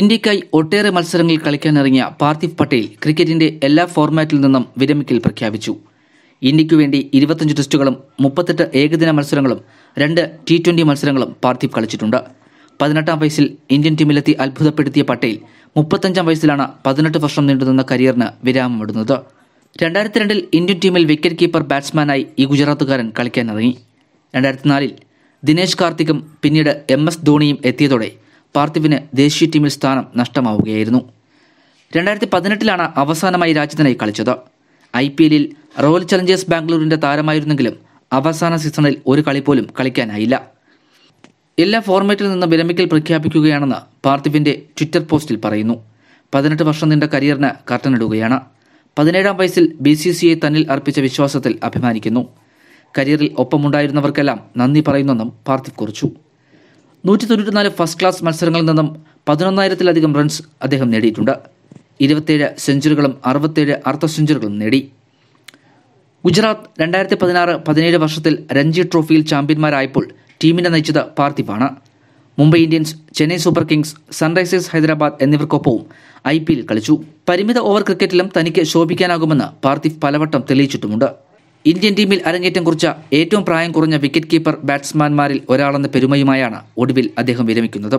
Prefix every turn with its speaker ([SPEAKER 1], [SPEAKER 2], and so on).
[SPEAKER 1] ഇന്ത്യക്കായി ഒട്ടേറെ മത്സരങ്ങൾ കളിക്കാനിറങ്ങിയ പാർത്ഥിവ് പട്ടേൽ ക്രിക്കറ്റിന്റെ എല്ലാ ഫോർമാറ്റിൽ നിന്നും വിരമിക്കൽ പ്രഖ്യാപിച്ചു ഇന്ത്യക്കു വേണ്ടി ഇരുപത്തഞ്ച് ടെസ്റ്റുകളും മുപ്പത്തെട്ട് ഏകദിന മത്സരങ്ങളും രണ്ട് ടി ട്വന്റി മത്സരങ്ങളും പാർത്ഥിവ് കളിച്ചിട്ടുണ്ട് പതിനെട്ടാം വയസ്സിൽ ഇന്ത്യൻ ടീമിലെത്തി അത്ഭുതപ്പെടുത്തിയ പട്ടേൽ മുപ്പത്തഞ്ചാം വയസ്സിലാണ് പതിനെട്ട് വർഷം നീണ്ടുനിന്ന കരിയറിന് വിടുന്നത് രണ്ടായിരത്തി രണ്ടിൽ ഇന്ത്യൻ ടീമിൽ വിക്കറ്റ് കീപ്പർ ബാറ്റ്സ്മാനായി ഈ ഗുജറാത്തുകാരൻ കളിക്കാനിറങ്ങി രണ്ടായിരത്തി നാലിൽ ദിനേശ് കാർത്തികും പിന്നീട് എം എസ് ധോണിയും എത്തിയതോടെ പാർത്ഥിവിന് ദേശീയ ടീമിൽ സ്ഥാനം നഷ്ടമാവുകയായിരുന്നു രണ്ടായിരത്തി പതിനെട്ടിലാണ് അവസാനമായി രാജ്യത്തിനായി കളിച്ചത് ഐ പി എല്ലിൽ റോയൽ ചലഞ്ചേഴ്സ് ബാംഗ്ലൂരിൻ്റെ താരമായിരുന്നെങ്കിലും അവസാന സീസണിൽ ഒരു കളി പോലും കളിക്കാനായില്ല എല്ലാ ഫോർമാറ്റിൽ നിന്ന് വിരമിക്കൽ പ്രഖ്യാപിക്കുകയാണെന്ന് പാർത്ഥിവിൻ്റെ ട്വിറ്റർ പോസ്റ്റിൽ പറയുന്നു പതിനെട്ട് വർഷം നീണ്ട കരിയറിന് കർട്ടനിടുകയാണ് പതിനേഴാം വയസ്സിൽ ബി സി സി ഐ തന്നിൽ അർപ്പിച്ച വിശ്വാസത്തിൽ അഭിമാനിക്കുന്നു കരിയറിൽ ഒപ്പമുണ്ടായിരുന്നവർക്കെല്ലാം നന്ദി പറയുന്നെന്നും പാർത്ഥിവ് കുറിച്ചു നൂറ്റി നാല് ഫസ്റ്റ് ക്ലാസ് മത്സരങ്ങളിൽ നിന്നും പതിനൊന്നായിരത്തിലധികം റൺസ് അദ്ദേഹം നേടിയിട്ടുണ്ട് ഇരുപത്തേഴ് സെഞ്ചുറികളും അറുപത്തേഴ് അർദ്ധ സെഞ്ചുറികളും നേടി ഗുജറാത്ത് രണ്ടായിരത്തി പതിനാറ് പതിനേഴ് വർഷത്തിൽ രഞ്ജി ട്രോഫിയിൽ ചാമ്പ്യന്മാരായപ്പോൾ ടീമിനെ നയിച്ചത് പാർത്ഥിവാണ് Mumbai Indians Chennai Super Kings Sunrisers Hyderabad എന്നിവർക്കൊപ്പവും ഐ പി എൽ കളിച്ചു പരിമിത ഓവർ ക്രിക്കറ്റിലും തനിക്ക് ശോഭിക്കാനാകുമെന്ന് പാർത്ഥിവ് പലവട്ടം തെളിയിച്ചിട്ടുമുണ്ട് ഇന്ത്യൻ ടീമിൽ അരങ്ങേറ്റം കുറിച്ച ഏറ്റവും പ്രായം കുറഞ്ഞ വിക്കറ്റ് കീപ്പർ ബാറ്റ്സ്മാൻമാരിൽ ഒരാളെന്ന പെരുമയുമായാണ് ഒടുവിൽ അദ്ദേഹം വിരമിക്കുന്നത്